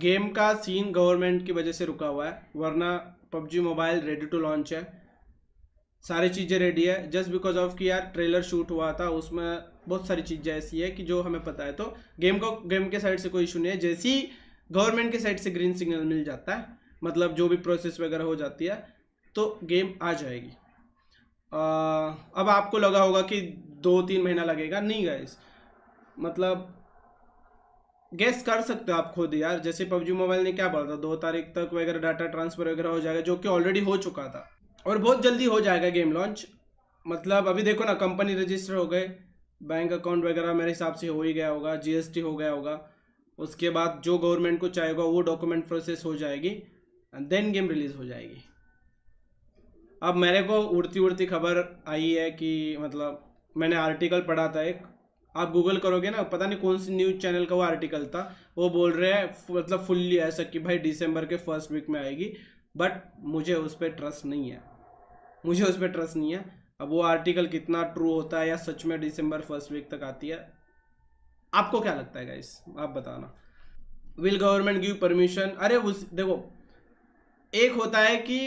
game का scene government की वजह से रुका हुआ है वरना PUBG mobile ready to launch है सारी चीज़ें रेडी है जस्ट बिकॉज ऑफ कि यार ट्रेलर शूट हुआ था उसमें बहुत सारी चीज़ें ऐसी है कि जो हमें पता है तो गेम को गेम के साइड से कोई इशू नहीं है जैसे ही गवर्नमेंट के साइड से ग्रीन सिग्नल मिल जाता है मतलब जो भी प्रोसेस वगैरह हो जाती है तो गेम आ जाएगी आ, अब आपको लगा होगा कि दो तीन महीना लगेगा नहीं गए मतलब गैस कर सकते हो आप खुद यार जैसे पबजी मोबाइल ने क्या बोला था दो तारीख तक वगैरह डाटा ट्रांसफर वगैरह हो जाएगा जो कि ऑलरेडी हो चुका था और बहुत जल्दी हो जाएगा गेम लॉन्च मतलब अभी देखो ना कंपनी रजिस्टर हो गए बैंक अकाउंट वगैरह मेरे हिसाब से हो ही गया होगा जीएसटी हो गया होगा उसके बाद जो गवर्नमेंट को चाहेगा वो डॉक्यूमेंट प्रोसेस हो जाएगी एंड देन गेम रिलीज़ हो जाएगी अब मेरे को उड़ती उड़ती खबर आई है कि मतलब मैंने आर्टिकल पढ़ा था एक आप गूगल करोगे ना पता नहीं कौन सी न्यूज़ चैनल का वो आर्टिकल था वो बोल रहे हैं मतलब फुल्ली ऐसा कि भाई दिसंबर के फर्स्ट वीक में आएगी बट मुझे उस पर ट्रस्ट नहीं है मुझे उस पर ट्रस्ट नहीं है अब वो आर्टिकल कितना ट्रू होता है या सच में दिसंबर फर्स्ट वीक तक आती है आपको क्या लगता है गाइस आप बताना विल गवर्नमेंट गिव परमिशन अरे उस देखो एक होता है कि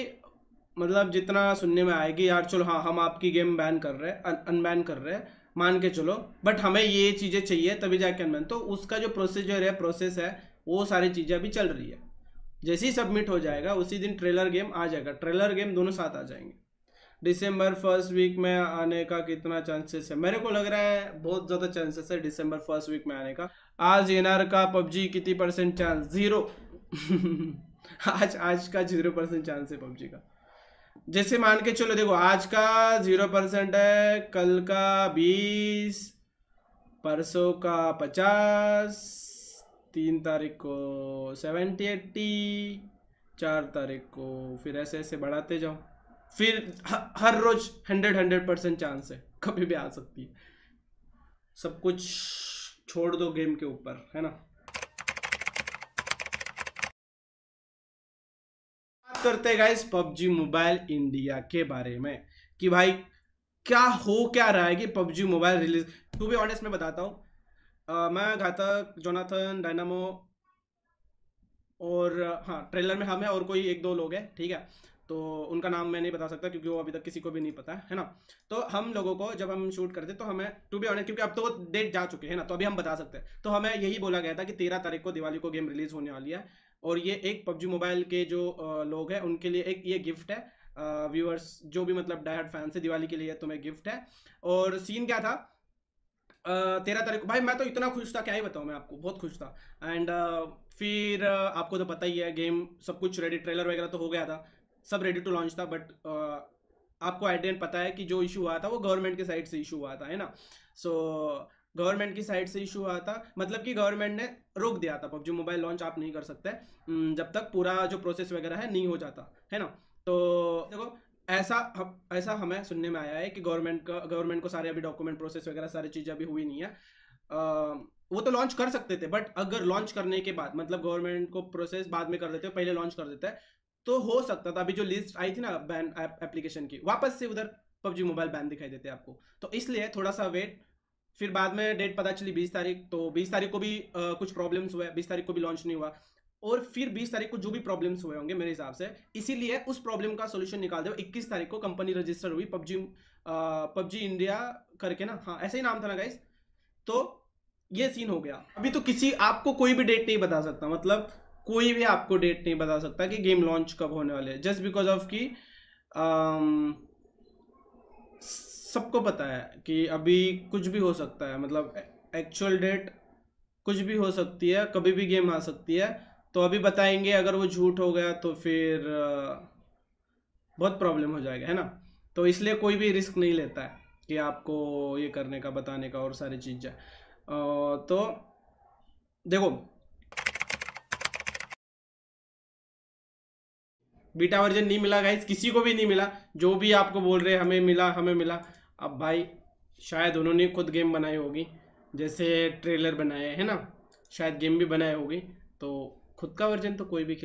मतलब जितना सुनने में आएगी यार चलो हाँ हम आपकी गेम बैन कर रहे हैं अनबैन कर रहे हैं मान के चलो बट हमें ये चीज़ें चाहिए तभी जाके अनुमान तो उसका जो प्रोसीजर है प्रोसेस है वो सारी चीज़ें अभी चल रही है जैसे ही सबमिट हो जाएगा उसी दिन ट्रेलर गेम आ जाएगा ट्रेलर गेम दोनों साथ आ जाएंगे दिसंबर फर्स्ट वीक में आने का कितना चांसेस है मेरे को लग रहा है बहुत ज़्यादा चांसेस है दिसंबर फर्स्ट वीक में आने का आज आर का पबजी कितनी परसेंट चांस जीरो आज आज का जीरो परसेंट चांस है पबजी का जैसे मान के चलो देखो आज का जीरो परसेंट है कल का बीस परसों का पचास तीन तारीख को सेवेंटी एट्टी चार तारीख को फिर ऐसे ऐसे बढ़ाते जाओ फिर हर रोज हंड्रेड हंड्रेड परसेंट चांस है कभी भी आ सकती है सब कुछ छोड़ दो गेम के ऊपर है ना करते हैं गाइस पबजी मोबाइल इंडिया के बारे में कि भाई क्या हो क्या रहा है कि PUBG mobile release to be honest मैं बताता हूँ मैं घातक जोनाथन डायनामो और हाँ ट्रेलर में हम हैं और कोई एक दो लोग हैं ठीक है तो उनका नाम मैं नहीं बता सकता क्योंकि वो अभी तक किसी को भी नहीं पता है ना तो हम लोगों को जब हम शूट करते तो हमें टू बी ऑनेस्ट क्योंकि अब तो वो डेट जा चुके हैं ना तो अभी हम बता सकते हैं तो हमें यही बोला गया था कि तेरह तारीख को दिवाली को गेम रिलीज होने वाली है और ये एक पबजी मोबाइल के जो लोग हैं उनके लिए एक ये गिफ्ट है व्यूअर्स जो भी मतलब डायट फैन से दिवाली के लिए तुम्हें गिफ्ट है और सीन क्या था तेरह तारीख को भाई मैं तो इतना खुश था क्या ही बताऊँ मैं आपको बहुत खुश था एंड फिर आपको तो पता ही है गेम सब कुछ रेडी ट्रेलर वगैरह तो हो गया था सब रेडी टू लॉन्च था बट आपको एट पता है कि जो इशू हुआ था वो गवर्नमेंट के साइड से इशू हुआ था है ना सो so, गवर्नमेंट की साइड से इशू हुआ था मतलब कि गवर्नमेंट ने रोक दिया था पबजी मोबाइल लॉन्च आप नहीं कर सकते हम्म, जब तक पूरा जो प्रोसेस वगैरह है नहीं हो जाता है ना तो देखो ऐसा ऐसा हमें सुनने में आया है कि गवर्नमेंट का गवर्नमेंट को सारे अभी डॉक्यूमेंट प्रोसेस वगैरह सारी चीज़ें अभी हुई नहीं है आ, वो तो लॉन्च कर सकते थे बट अगर लॉन्च करने के बाद मतलब गवर्नमेंट को प्रोसेस बाद में कर देते पहले लॉन्च कर देते तो हो सकता था अभी जो लिस्ट आई थी ना बैन एप्लीकेशन की वापस से उधर पबजी मोबाइल बैन दिखाई देते आपको तो इसलिए थोड़ा सा वेट फिर बाद में डेट पता चली बीस तारीख तो बीस तारीख को भी आ, कुछ प्रॉब्लम्स हुए बीस तारीख को भी लॉन्च नहीं हुआ और फिर 20 तारीख को जो भी प्रॉब्लम्स हुए होंगे मेरे हिसाब से इसीलिए उस प्रॉब्लम का सोल्यूशन निकाल दो 21 तारीख को कंपनी रजिस्टर हुई पबजी पबजी इंडिया करके ना हाँ ऐसा ही नाम था ना गाइस तो ये सीन हो गया अभी तो किसी आपको कोई भी डेट नहीं बता सकता मतलब कोई भी आपको डेट नहीं बता सकता कि गेम लॉन्च कब होने वाले जस्ट बिकॉज ऑफ की सबको पता है कि अभी कुछ भी हो सकता है मतलब एक्चुअल डेट कुछ भी हो सकती है कभी भी गेम आ सकती है तो अभी बताएंगे अगर वो झूठ हो गया तो फिर बहुत प्रॉब्लम हो जाएगा है ना तो इसलिए कोई भी रिस्क नहीं लेता है कि आपको ये करने का बताने का और सारी चीज़ें तो देखो बीटा वर्जन नहीं मिला गाइस किसी को भी नहीं मिला जो भी आपको बोल रहे हमें मिला हमें मिला अब भाई शायद उन्होंने खुद गेम बनाई होगी जैसे ट्रेलर बनाए है ना शायद गेम भी बनाए होगी तो खुद का वर्जन तो कोई भी खेल